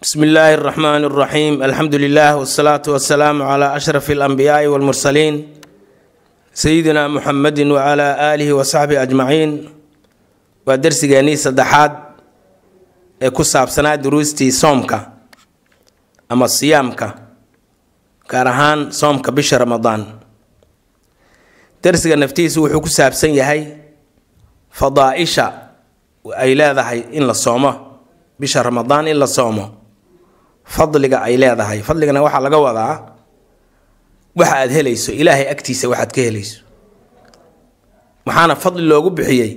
bsmi illaahi raxmaan raxiim alxamdu lilaah wasalaatu wasalaamu calaa ashraf اlanbiyaai walmursaliin sayidina muxamedi wcla aalihi wasaxbihi ajmaciin waa darsigeennii saddexaad ee ku saabsanaa duruustii soomka ama siyaamka gaar ahaan soomka bisha ramadaan darsiga naftiisu wuxuu ku saabsan yahay fadaa-isha ay leedahay in la soomo bisha ramadaan in la soomo fadliga ay leedahay fadligana waxaa laga wadaa waxa aad helayso ilaahay agtiisa waxaad ka helayso maxaana fadli loogu bixiyey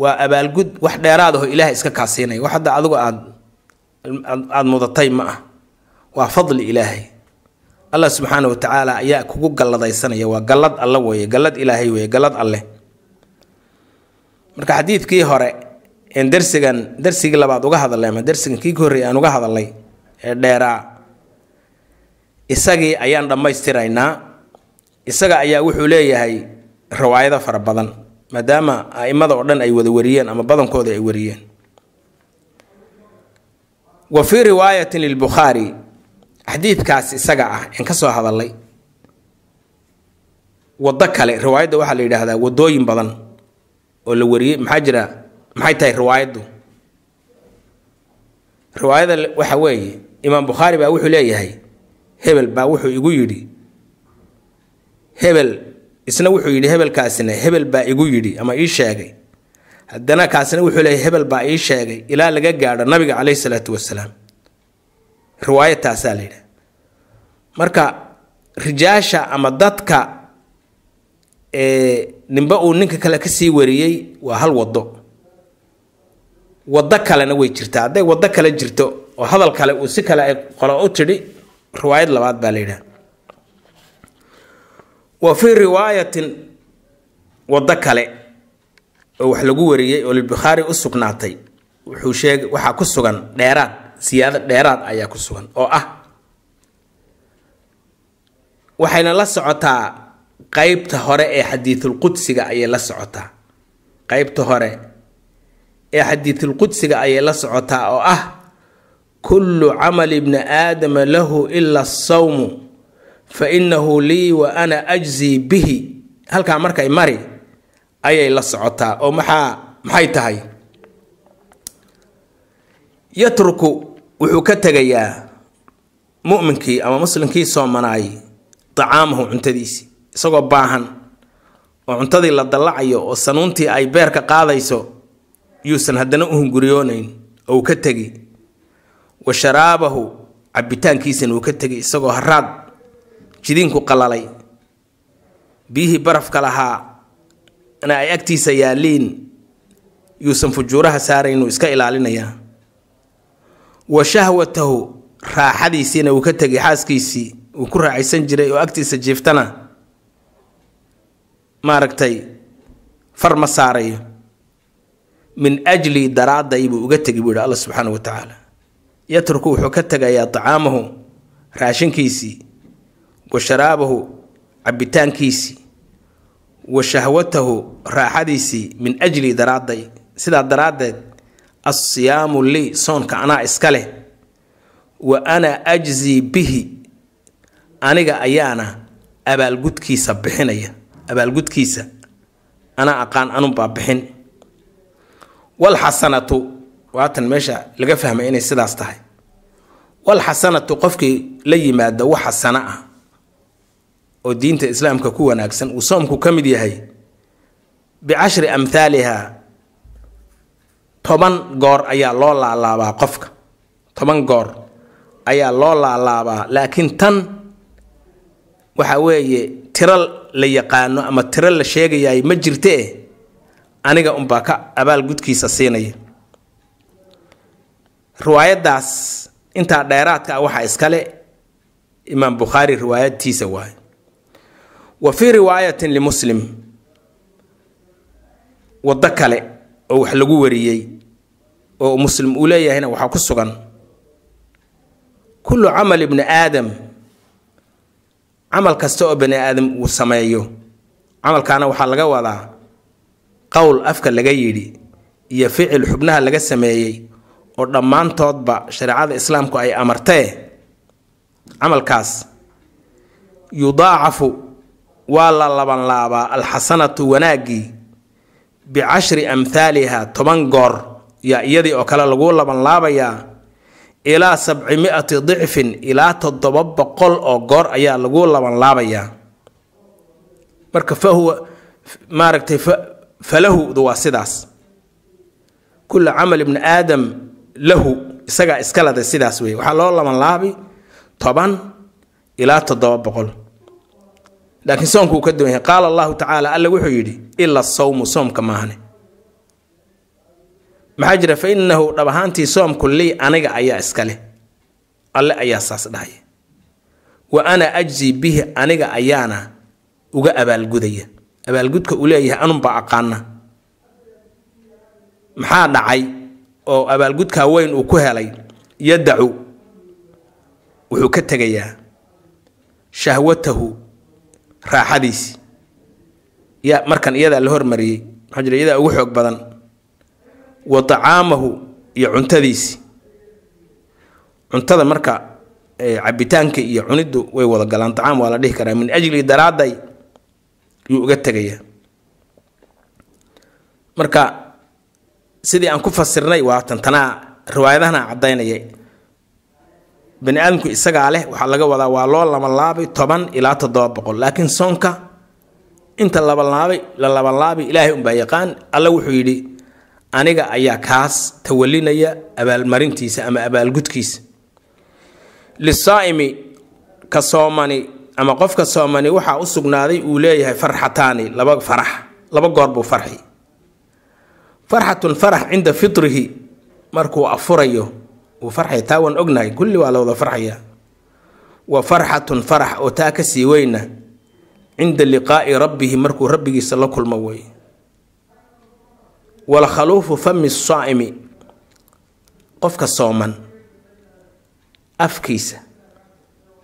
waa abaalgud wax dheeraadaho ilaahay iska kaasiinay wax hadda adigu aad aada mudatay ma ah waa fadli ilaahay allah subxaana watacaala ayaa kugu galladaysanaya waa gallad alle weye gallad ilaahay weye gallad alle marka xadiidkii hore een darsigan darsigii labaad uga hadalay ama darsigan kii ka horreeyay aan uga hadalay ee dheeraa isagii ayaan dhammaystiraynaa isaga ayaa wuxuu leeyahay riwaayado fara badan maadaama aimada oo dhan ay wada wariyeen ama badankooda ay wariyeen wa fii riwaayatin lilbukhaari xadiidkaas isaga ah in ka soo hadalay waddo kale riwaayadda waxaa la yidhaahdaa waddooyin badan oo la wariyey maxaa jira maxay tahay riwaayaddu riwaayada waxa weeye imaam bukhaari baa wuxuu leeyahay hebel baa wuxuu igu yidhi hebel isna wuxuu yidhi hebelkaasina hebel baa igu yidhi ama ii sheegay haddana kaasina wuxuu leeyahay hebel baa ii sheegay ilaa laga gaadho nabiga caleyhi salaatu wasalaam riwaayad la yidhaha marka rijaasha ama dadka ninba uu ninka kale kasii wariyey waa hal wado wado kalena way jirtaa hadday wado kale jirto oo hadal kale uu si kale ay qolo u tidhi riwaayad labaad baa la yidhaha wa fii riwaayatin waddo kale oo wax lagu wariyey oo libukhaari u sugnaatay wuxuu sheegay waxaa ku sugan dheeraad siyaado dheeraad ayaa ku sugan oo ah waxayna la socotaa qeybta hore ee xadiisulqudsiga ayay la socotaa qeybta hore ee xadiisulqudsiga ayay la socotaa oo ah kullu camali ibni aadama lahu ila asawmu fa inahu lii wa ana ajzii bihi halkaa markay mari ayay la socotaa oo maxaa maxay tahay yatruku wuxuu ka tegayaa muminkii ama muslimkii soomanaayay dacaamahu cuntadiisi isagoo baahan oo cuntadii la dallacayo oo sanuuntii ay beerka qaadayso yuusan haddana uhunguriyoonayn oo uu ka tegi wa sharaabahu cabitaankiisana uu ka tegay isagoo haraad jidiinku qalalay biyihii barafka lahaa na ay agtiisa yaaliin yuusan fujuuraha saaray inuu iska ilaalinayaa wa shahwatahu raaxadiisiina uu ka tegay xaaskiisii uu ku raacaysan jiray oo agtiisa jiiftana maaragtay far ma saarayo min ajli daraadday buu uga tegi buu yihi alla subxaana wa tacaala yatruku wuxuu ka tegayaa dacaamahu raashinkiisii wa sharaabahu cabitaankiisii wa shahwatahu raaxadiisii min ajlii daraaday sidaa daraaddeed assiyaamu lii soonka anaa iska leh wa ana ajzii bihi aniga ayaana abaalgudkiisa bixinaya abaalgudkiisa anaa aqaan anunbaa bixin walxasanatu waatan meesha laga fahmay inay sidaas tahay wal xasanatu qofkii la yimaada wax xasana ah oo diinta islaamka ku wanaagsan uu soomku ka mid yahay bicashri amhaalihaa toban goor ayaa loo laalaabaa qofka toban goor ayaa loo laalaabaa laakiin tan waxa weeye tiro la yaqaano ama tiro la sheegayay ma jirtee aniga unbaa ka abaal gudkiisa siinaya riwaayadaas intaa dheeraadka ah waxaa iskale imaam bukhaari riwaayadtiisa waay wa fii riwaayatin limuslim waddo kale oo wax lagu wariyey oo muslim uu leeyahayna waxaa ku sugan kullu camal ibni aadam camal kasta oo bani aadam uu sameeyo camalkaana waxaa laga wadaa qowl afka laga yidhi iyo ficil xubnaha laga sameeyey oo dhammaantoodba shareecada islaamku ay amartee camalkaas yudaacafu waa la laban laabaa alxasanatu wanaaggii bicashri amthaaliha toban goor yaa iyadii oo kale lagu laban laabayaa ilaa sabci mi dicfin ilaa toddoba boqol oo goor ayaa lagu laban laabayaa marka fahuwa maaragtay falahudu waa sidaas kulla camal ibni aadam lahu isagaa iska lada sidaas wey waxaa loo labanlaabi toban ilaa toddoba boqol laakiin soomku uu ka duwan yahay qaala allahu tacaala alle wuxuu yidhi ila sawmu soomka maahane maxaa jira fa inahu dhab ahaantii soomku lii aniga ayaa iskaleh alle ayaa saas dhahay wa ana ajzi bihi aniga ayaana uga abaalgudaya abaalgudka uu leeyahay anunbaa aqaana maxaa dhacay oo abaalgudkaa weyn uu ku helay yadacu wuxuu ka tegayaa shahwatahu raaxadiisi ya markan iyadaa la hormariyey maxaa jira iyadaa ugu xoog badan wa tacaamahu iyo cuntadiisi cuntada marka cabitaanka iyo cuniddu way wada galaan tacaam waa la dhihi karaa min ajli daraaday yuu uga tegayaa marka sidii aan ku fasirnay waa tantanaa riwaayadahana cadaynayay bani aadamku isagaa leh waxaa laga wadaa waa loo labanlaabay toban ilaa toddoba boqol laakiin soonka inta labanlaabay la labanlaabay ilaahay unbaa yaqaan alla wuxuu yidhi aniga ayaa kaas tawalinaya abaalmarintiisa ama abaalgudkiisa lisaaimi ka soomani ama qofka soomani waxaa u sugnaaday uu leeyahay farxataani laba farax laba goor buu farxi farxatun farax cinda fitrihi markuu afurayo wuu farxay taa waan ognahay kulli waa la wada farxaya wa farxatun farax oo taa ka sii weyna cinda liqaa'i rabbihi markuu rabbigiisa la kulmo wey walkhaluufu fami saa'imi qofka sooman afkiisa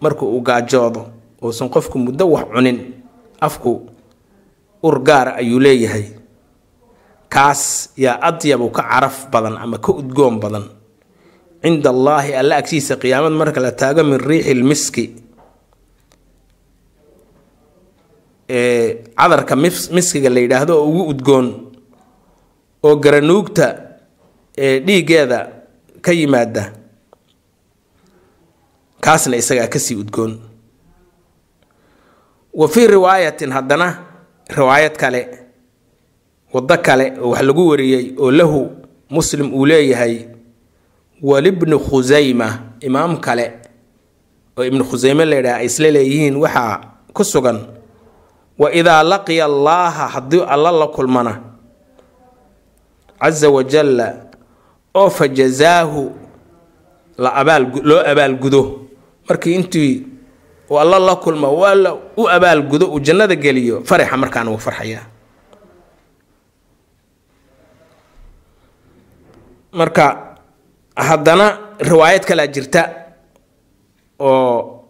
marka uu gaajoodo uusan qofku muddo wax cunin afku ur gaara ayuu leeyahay kaas yaa adyabu ka caraf badan ama ka udgoon badan cinda allaahi alla agsiisa qiyaamad marka la taago min riixi lmiski cadarka miskiga la yidhaahdo oo ugu udgoon oo garanuugta ee dhiiggeeda ka yimaada kaasna isagaa kasii udgoon wa fii riwaayatin haddana riwaayad kale waddo kale oo wax lagu wariyey oo lahu muslim uu leeyahay walibnu khusayma imaam kale oo ibnu khusayme laydhaha ay isla leeyihiin waxaa ku sugan wa idaa laqiya allaaha haddii alla la kulmana casa wajalla oo fa jazaahu la abaal loo abaalgudo markii intii uu alla la kulma waa la u abaalgudo uu jannada geliyo farixa markaana wuu farxayaa marka haddana riwaayad kalaa jirta oo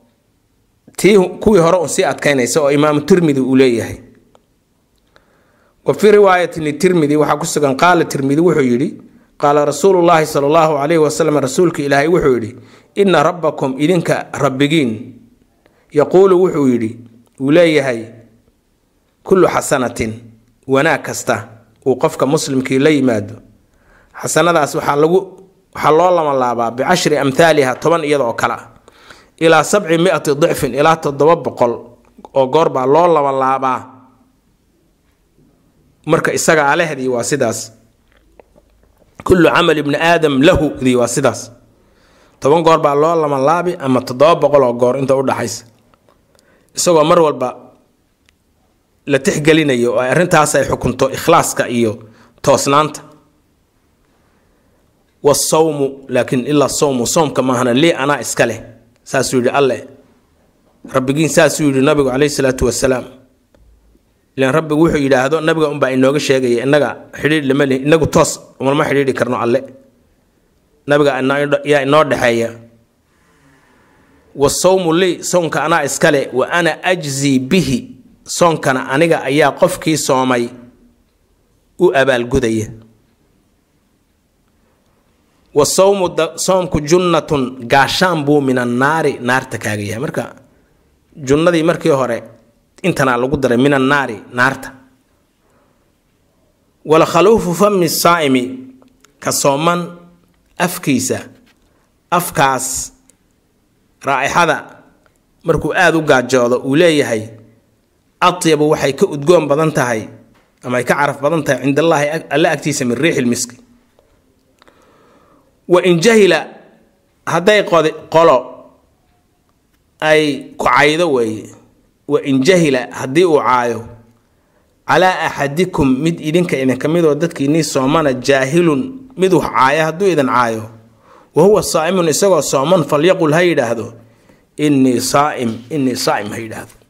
tii kuwii hore un sii adkaynaysa oo imaamu tirmidi uu leeyahay wa fii riwaayatin litirmidi waxaa ku sugan qaala tirmidi wuxuu yidhi qaala rasuulu llaahi sala allahu calayhi wasalam rasuulka ilaahay wuxuu yidhi ina rabbakum idinka rabbigiin yaquulu wuxuu yidhi uu leeyahay kullu xasanatin wanaag kasta uu qofka muslimkii la yimaado xasanadaas waxaa lagu waxaa loo laabaa bicashri amhaaliha toban iyada oo kale ilaa sabci miati dicfin ilaa toddoba boqol oo goor baa loo lamalaabaa marka isaga alehdii waa sidaas kullu camal ibni aadam lahudii waa sidaas toban goor baa loo lamalaabi ama toddoba boqol oo goor inta udhaxaysa isagoo mar walba la tixgelinayo ay arrintaas ay xukunto ikhlaaska iyo toosnaanta wsawmu laakiin ilaa sawmu soomka maahana lii anaa iska leh saasuu yidhi alle rabbigiin saasuu yidhi nabigu caleyhi salaatu wasalaam ilaan rabbigu wuxuu yidhaahdo nabiga unbaa inooga sheegaya inaga xidhiidh lama lih inagu toos malma xidhiidhi karno alle nabiga yaa inoo dhexeeya wasawmu lii soonka anaa iskale wa ana ajzi bihi soonkana aniga ayaa qofkii soomay u abaalgudaya soomku junnatun gaashaan buu min annaari naarta kaaga yahay marka junnadii markii hore intanaa lagu daray min annaari naarta walkhaluufu fami saaimi ka sooman afkiisa afkaas raa'ixada markuu aada u gaajoodo uu leeyahay atyabu waxay ka udgoon badan tahay ama ay ka caraf badan tahay cinda allaahi alle agtiisa min riixi lmiski wain jahila hadday qolo ay ku caydo weeye wain jahila haddii uu caayo calaa axadikum mid idinka idinka midoo dadkiinii soomana jaahilun mid wax caayo hadduu idin caayo wa huwa saa'imun isagoo sooman falyaqul ha yidhaahdo innii saaim innii saaim ha yidhaahdo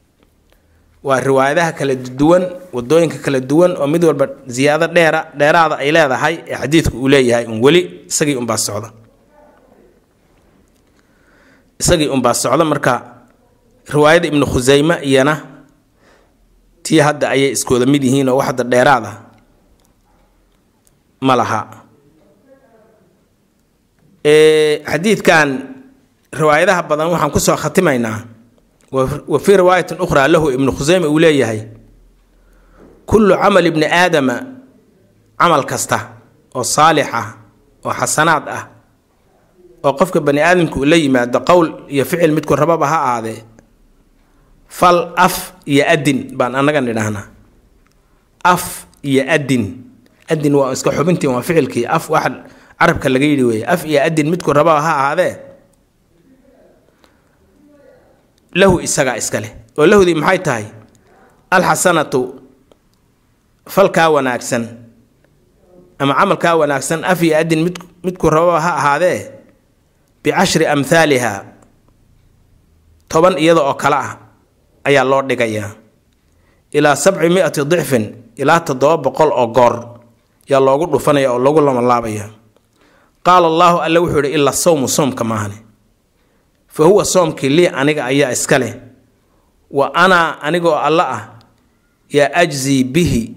waa riwaayadaha kala duwan wadooyinka kala duwan oo mid walba ziyaado dheera dheeraada ay leedahay ee xadiidku uu leeyahay un weli isagii unbaa socda isagii unbaa socda marka riwaayada ibnu khusayme iyona tii hadda ayay iskooda mid yihiin oo waxda dheeraada ma laha xadiidkan riwaayadaha badan waxaan kusoo khatimaynaa wa fii riwaayatin ukhraa lahu ibnu khuseyme uu leeyahay kullu camal ibni aadama camal kasta oo saalix ah oo xasanaad ah oo qofka bani aadamka ula yimaado qowl iyo ficil midku rababa ha aadee fal af iyo adin baan annaga nidhaahnaa af iyo adin adin waa iska xubintii waa ficilkii af waxa carabka laga yidhi weeye af iyo adin midku rababa ha ahaadee lahu isagaa iskaleh oo lahdii maxay tahay alxasanatu falkaa wanaagsan ama camalkaa wanaagsan af iyo adin mid midku rababa ha ahaadee bicashri amhaaliha toban iyada oo kale ah ayaa loo dhigayaa ilaa sabci mi-ati dicfin ilaa toddoba boqol oo goor yaa loogu dhufanaya oo loogu lamalaabaya qaala allahu alle wuxuu ihi ilaa sawmu soomka maahane fa huwa soomkii lii aniga ayaa iska leh wa anaa anigoo alla ah yaa ajzii bihi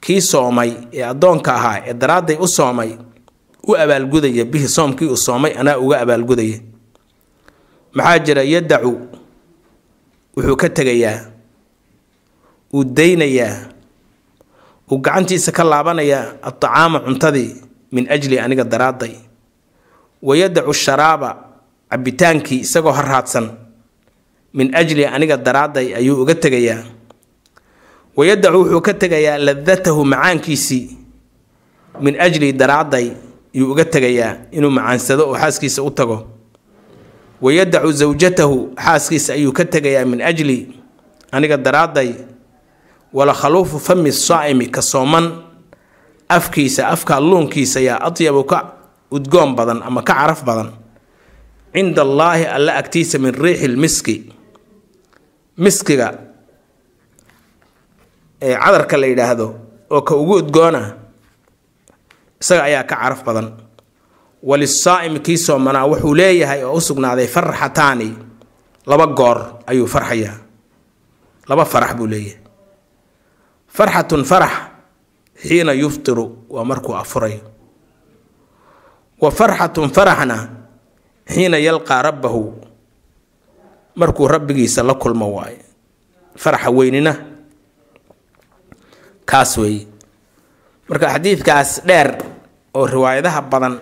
kii soomay ee addoonka ahaa ee daraadday u soomay u abaalgudaya bihi soomkii uu soomay anaa uga abaalgudaya maxaa jira yadacu wuxuu ka tegayaa uu daynayaa uu gacantiisa ka laabanayaa atacaama cuntadii min ajli aniga daraadday yadacu sharaaba cabitaankii isagoo harraadsan min ajli aniga daraaday ayuu uga tegayaa wayadacu wuxuu ka tegayaa ladatahu macaankiisii min ajli daraaday yuu uga tegayaa inuu macaansado oo xaaskiisa u tago wayadacu zawjatahu xaaskiisa ayuu ka tegayaa min ajli aniga daraaday wala khaluufu fami saa'imi ka sooman afkiisa afka luunkiisa yaa adyabu ka udgoon badan ama ka caraf badan cinda allaahi alla agtiisa min riixi lmiski miskiga ee cadarka la yidhaahdo oo ka ugu udgoona isaga ayaa ka caraf badan walisaaim kii soomanaa wuxuu leeyahay oo u sugnaaday farxataani laba goor ayuu farxayaa laba farax buu leeyahay farxatun farax xiina yuftiru waa markuu afurayo wa farxatun faraxna xiina yalqaa rabbahu markuu rabbigiisa la kulmo waayo faraxa weynina kaas weeye marka xadiidkaas dheer oo riwaayadaha badan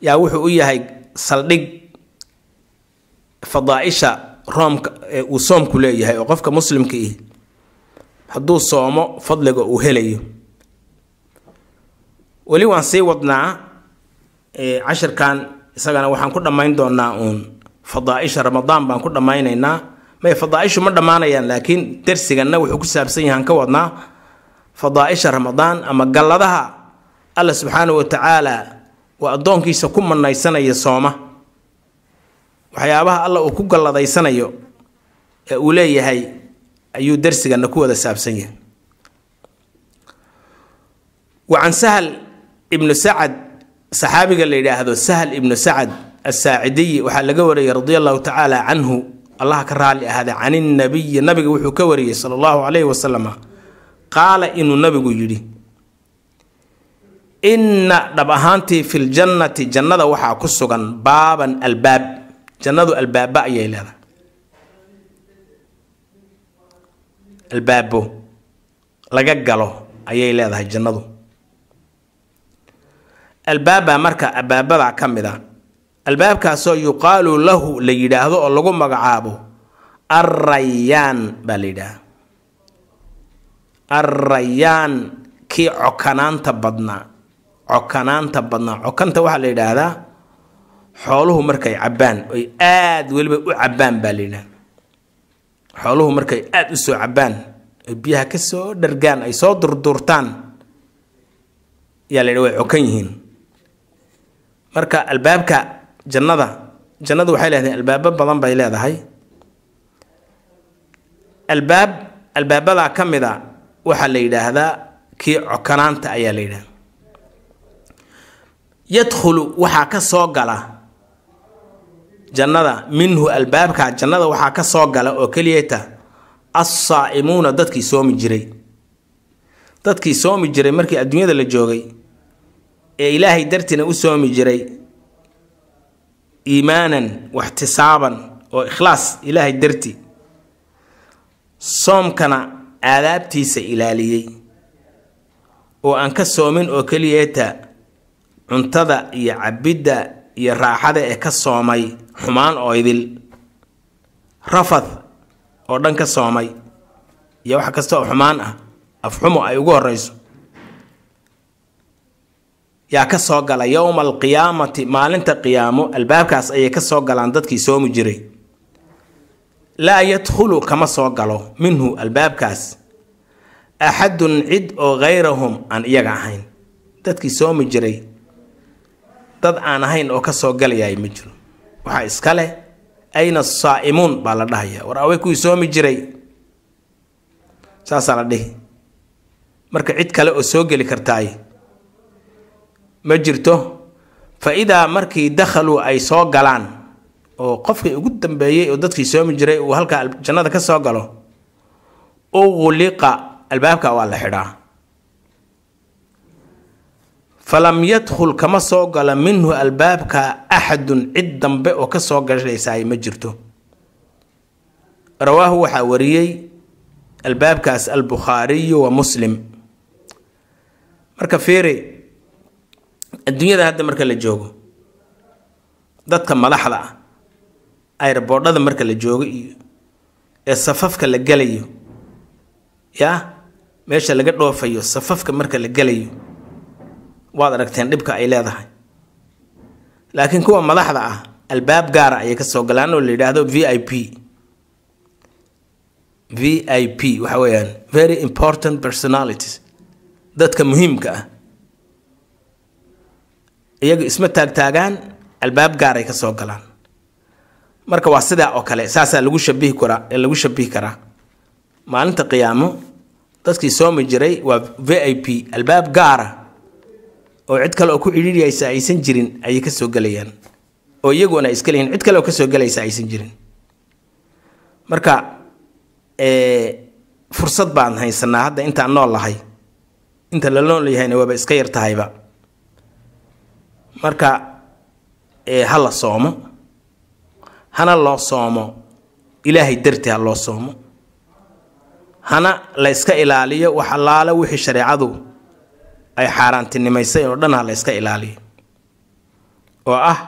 yaa wuxuu u yahay saldhig fadaaisha roomka ee uu soomku leeyahay oo qofka muslimka ih ah. hadduu soomo fadliga uu helayo weli waan sii wadnaa cashirkan isagana waxaan ku dhammayn doonaa uun fadaaisha ramadaan baan ku dhammaynaynaa may fadaaishu ma dhammaanayaan laakiin darsiganna wuxuu ku saabsan yahaan ka wadnaa fadaaisha ramadaan ama galladaha alla subxaanahu watacaala waa addoonkiisa ku manaysanaya sooma waxyaabaha alla uu ku galladaysanayo ee uu leeyahay ayuu darsiganna ku wada saabsan yahay wa sahal ibnu sacad saxaabiga la yidhaahdo sahal ibnu sacad asaacidiyi waxaa laga wariyay radia allahu tacaala canhu allaha ka raali ahaada caninabiyi nabiga wuxuu ka wariyey sala allahu calayhi wasalam qaala inuu nabigu yidhi inna dhab ahaantii fi filjannati jannada waxaa ku sugan baaban albaab jannadu albaaba ayay leedahay albaabo laga galo ayay leedahay jannadu albaabbaa marka abaabada ka mid a albaabkaasoo yuqaalu lahu la yidhaahdo oo lagu magacaabo arrayaan baa la yidhaaha arrayaan kii cokanaanta badnaa cokanaanta badnaa cokanta waxaa la yidhaahdaa xooluhu markay cabbaan oy aada weliba u cabbaan baa la yidhahda xooluhu markay aada u cabbaan oy biyaha ka soo dhargaan ay soo durduurtaan yaa la yidha way cokan yihiin marka albaabka jannada jannadu waxay leedahay albaabo badan bay leedahay albaab albaabadaa ka mid a waxaa la yidhaahdaa kii cokanaanta ayaa la yidhahda yadkhulu waxaa ka soo gala jannada minhu albaabka jannada waxaa ka soo gala oo keliyata assaa'imuuna dadkii soomi jiray dadkii soomi jiray markii adduunyada la joogay ee ilaahay dartiina u soomi jiray iimaanan waxtisaaban oo ikhlaas ilaahay darti soomkana aadaabtiisa ilaaliyey oo aan ka soomin oo keliyeeta cuntada iyo cabbidda iyo raaxada ee ka soomay xumaan oo idil rafad oo dhan ka soomay iyo wax kasta oo xumaan ah afxumo ay ugu horreyso yaa ka soo gala yowma alqiyaamati maalinta qiyaamo albaabkaas ayay ka soo galaan dadkii soomi jiray laa yadkhulu kama soo galo minhu albaabkaas axadun cid oo hayrahum aan iyaga ahayn dadkii soomi jiray dad aan ahayn oo ka soo galayay ma jiro waxaa iska leh ayna saaimuun baa la dhahaya war awey kuwii soomi jiray saasaa la dhihi marka cid kale oo soo geli kartaay ma jirto fa idaa markii dakhaluu ay soo galaan oo qofkii ugu dambeeyey oo dadkii soomi jiray uu halkaa jannada ka soo galo uqliqa albaabka waa la xidhaa falam yadkhul kama soo gala minhu albaabka axadun cid dambe oo ka soo gashaysaay ma jirto rawaahu waxaa wariyey albaabkaas albukhaariyu wa muslim marka fiiri adduunyada hadda marka la joogo dadka madaxda ah ayroboodhada marka la joogo iyo ee safafka la galayo yaa meesha laga dhoofayo safafka marka la galayo waad aragteen dhibka ay leedahay laakiin kuwa madaxda ah albaab gaara ah ayay kasoo galaan oo la yidhaahdo v i p v i p waxa weeyaan very important personalities dadka muhiimka ah iyaga isma taagtaagaan albaab gaar ay ka soo galaan marka waa sidaa oo kale saasaa lagu shabihi karaa lagu shabihi karaa maalinta qiyaamo dadkii soomi jiray waa v i p albaab gaara ah. oo cid kale oo ku cidhiidhiyaysa aysan jirin ayay ka gelayaan oo iyagoona iska cid kale oo ka gelaysa aysan jirin marka fursad baan haysanaa hadda intaan nool lahay inta la nool yahayna waaba iska yartahayba marka ha la soomo hana loo soomo ilaahay darti ha loo soomo hana la yska ilaaliyo wax allaale wixii shareecadu ay xaaraantinimaysay oo dhan ha la yska ilaaliyo oo ah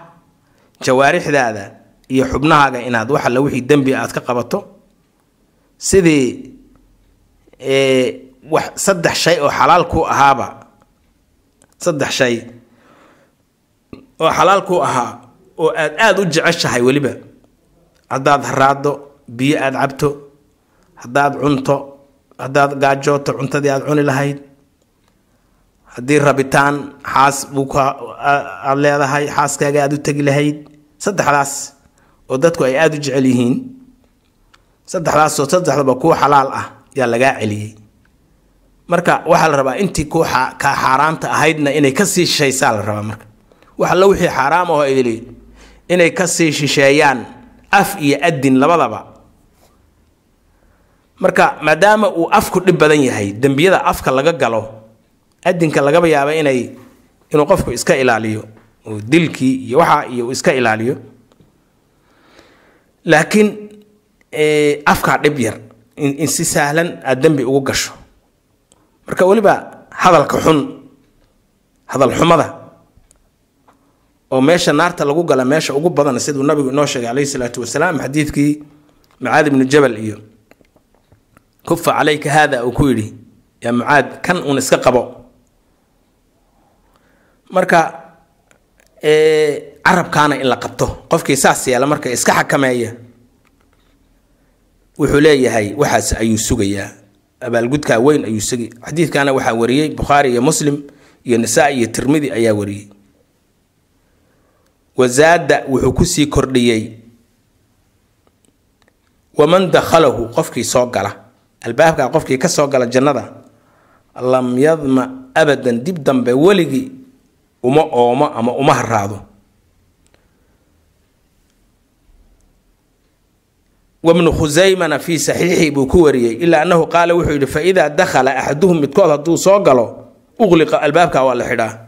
jawaarixdaada iyo xubnahaaga inaad wax alla wixii dembi aad ka qabato sidii wax saddex shay oo xalaal ku ahaaba saddex shay oo xalaal ku ahaa oo aad aada u jeceshahay weliba haddaad haraado biyo aad cabto haddaad cunto haddaad gaajooto cuntadii aad cuni lahayd haddii rabitaan xaas buu ka leedahay xaaskaaga aada u tegi lahayd saddexdaas oo dadku ay aada u jecel yihiin saddexdaasoo saddexdaba kuu xalaal ah yaa lagaa celiyey marka waxaa la rabaa intii kuu kaa xaaraanta ahaydna inay kasii shaysaa la rabaa marka waxallo wixii xaaraam aho idil inay kasii shisheeyaan af iyo adin labadaba marka maadaama uu afku dhib badan yahay dembiyada afka laga galo adinka lagaba yaaba inay inuu qofku iska ilaaliyo oo dilkii iyo waxaa iyo uu iska ilaaliyo laakiin afkaa dhib yar in si sahlan aada dembi ugu gasho marka weliba hadalka xun hadal xumada oo meesha naarta lagu gala meesha ugu badan siduu nabigu inoo sheegay caleyhi salaatu wasalaam xadiidkii mucaad ibnu jabal iyo kufa calayka haada uu ku yidhi yaa mucaad kan uun iska qabo marka carabkaana in la qabto qofkii saas yeela marka iska xakameeya wuxuu leeyahay waxaas ayuu sugayaa abaalgudkaa weyn ayuu sugi xadiidkaana waxaa wariyey bukhaari iyo muslim iyo nisaa iyo tirmidi ayaa wariyey wazaada wuxuu kusii kordhiyey waman dakhalahu qofkii soo gala albaabka qofkii ka soo gala jannada lam yadma abadan dib dambe weligii uma oomo ama uma haraado wabnu khusaymana fii saxiixii buu ku wariyey ilaa annahu qaala wuxuu yidhi fa dakhala axaduhum midkood hadduu soo galo uqliqa albaabka waa la xidhaa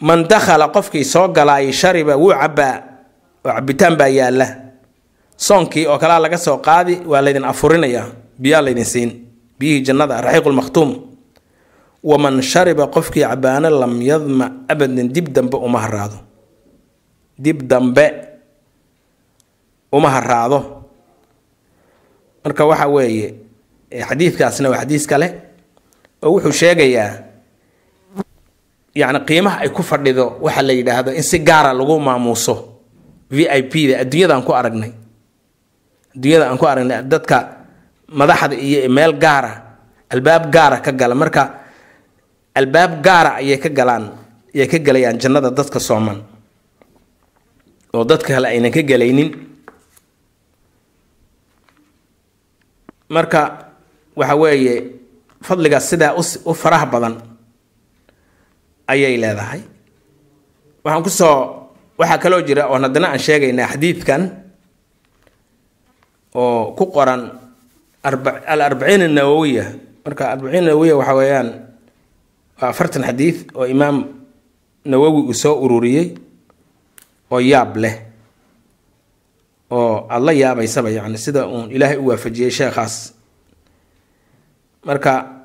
man dakhala qofkii soo galaay shariba wuu cabaa oo cabitaan baa yaalla soonkii oo kalaa laga soo qaadi waa laydin afurinaya biyaa laydin siin biyihii jannada raxiiqulmakhtuum waman shariba qofkii cabaana lam yadma abadan dib dambe uma haraado dib dambe uma haraado marka waxa weeye xadiidkaasna waa xadiis kale oo wuxuu sheegayaa yani qiimaha ay ku fadhido waxa la yidhaahdo in si gaara lagu maamuuso v i p da adduunyadaan ku aragnay adduunyada aan ku aragnay dadka madaxda iyo meel gaara albaab gaara ka gala marka albaab gaara ayay ka galaan ayay ka gelayaan jannada dadka sooman oo dadka kale aynan ka gelaynin marka waxa weeye fadligaas sidaa u faraha badan ayay leedahay waxaan ku soo waxaa kaloo jira oon haddana aan sheegaynaa xadiidkan oo ku qoran al arbaciin anawowiya marka arbaciin nawowiya waxa weeyaan waa afartan xadiid oo imaam nawowi uu soo ururiyey oo yaab leh oo aada la yaabaysaba yacni sida uun ilaahay u waafajiyey sheekhaas marka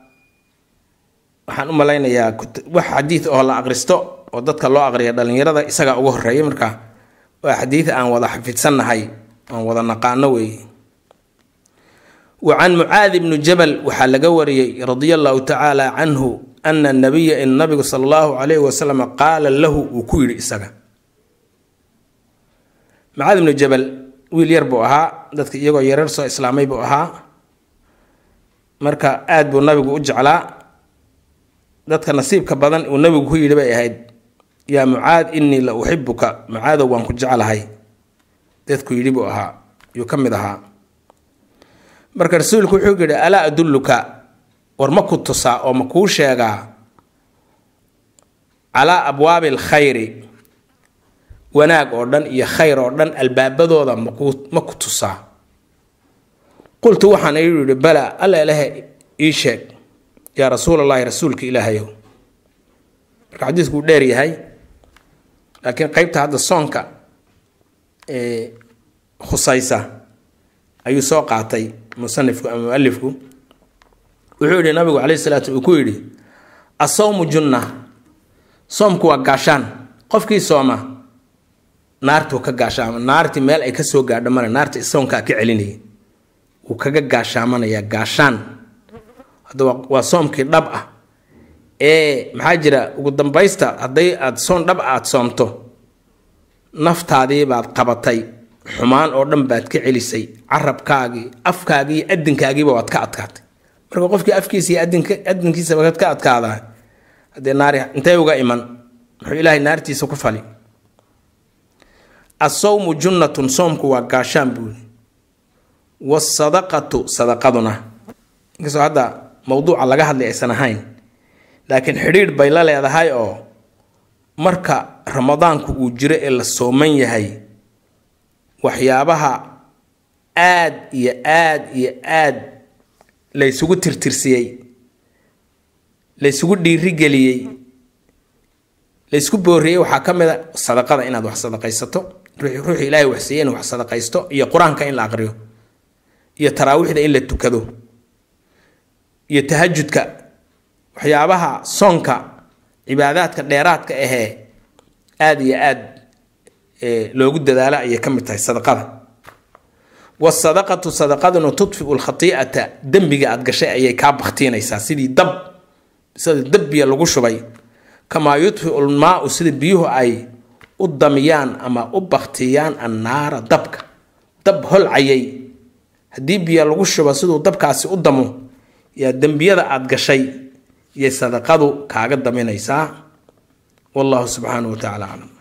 waxaan u malaynayaa wax xadiid oo la aqristo oo dadka loo aqriya dhalinyarada isaga ugu horeeya marka waa xadiid aan wada xafidsannahay aan wada naqaano weeye wa can mucaadi jabal waxaa laga wariyey radia allahu tacaala canhu ana nabiya in nabigu sala allahu calayhi wasalam qaala lahu uu ku yidhi isaga mucaadi bnu jabal wiil yar buu ahaa dadka iyagoo yareer soo islaamay buu ahaa marka aada buu nabigu u jeclaa dadka nasiibka badan uu nabigu ku yidhi bay ahayd yaa mucaad inii la uxibuka mucaadow waan ku jeclahay dadku yidhi buu ahaa yuu ka mid ahaa marka rasuulku wuxuu yidhi alaa adulluka war ma ku tusaa oo ma kuu sheegaa calaa abwaabi alkhayri wanaag oo dhan iyo khayr oo dhan albaabadooda ma ku tusaa qultu waxaan iu yidhi bala alla ilahe ii sheeg yaa rasuul rasuulallaahi rasuulka ilaahayow marka xadiisku uu dheer yahay laakiin qeybta hadda soonka khusaysa ayuu soo qaatay musanifku ama mualifku wuxuu yihi nabigu caleyhi salaat uu ku yidhi asawmu junna soomku waa gaashaan qofkii sooma naartuu ka gaashaama naartii meel ay kasoo gaadho naarta soonkaa ka celinaya wuu kaga gaashaamanayaa gaashaan waa soomkii dhab ah ee maxaa jira ugu dambaysta hadday aad soon dhab ah aada soomto naftaadii baad qabatay xumaan oo dhan baad ka celisay carabkaagii afkaagii iyo addinkaagii ka adkaatay marka qofkii afkiisa iyo ka adkaadaa haddee naari intee uga iman muxuu ilaahay naartiisa ku fali asawmu junnatun soomku waa gaashaan buuli wasadaqatu sadaqaduna inkastoo hadda mawduuca laga hadlay aysan ahayn laakiin xidhiidh bay la leedahay oo marka ramadaanku uu jiro ee la sooman yahay waxyaabaha aad iyo aad iyo aad laysugu tirtirsiyey laysugu dhiirigeliyey laysku booriyey waxaa ka mid a sadaqada inaad wax sadaqaysato ruuxii ilaahay waxsiiye inuu wax sadaqaysto iyo qur-aanka in la aqriyo iyo taraawiixda in la tukado iyo tahajudka waxyaabaha soonka cibaadaadka dheeraadka ahee aada iyo aada loogu dadaala ayay ka mid tahay sadaqada wasadaqatu sadaqaduna tudfiu lkhatiicata dembiga aada gashay ayay kaa baktiinaysaa sidii dab sida dab lagu shubay kamaa yudfiu lmaau sida biyuhu ay u damiyaan ama u baktiiyaan annaara dabka dab holcayay haddii biya lagu shubo siduu dabkaasi u damo yaa dembiyada aada gashay iyo sadaqadu kaaga daminaysaa wallahu subxaanahu wa tacala aclam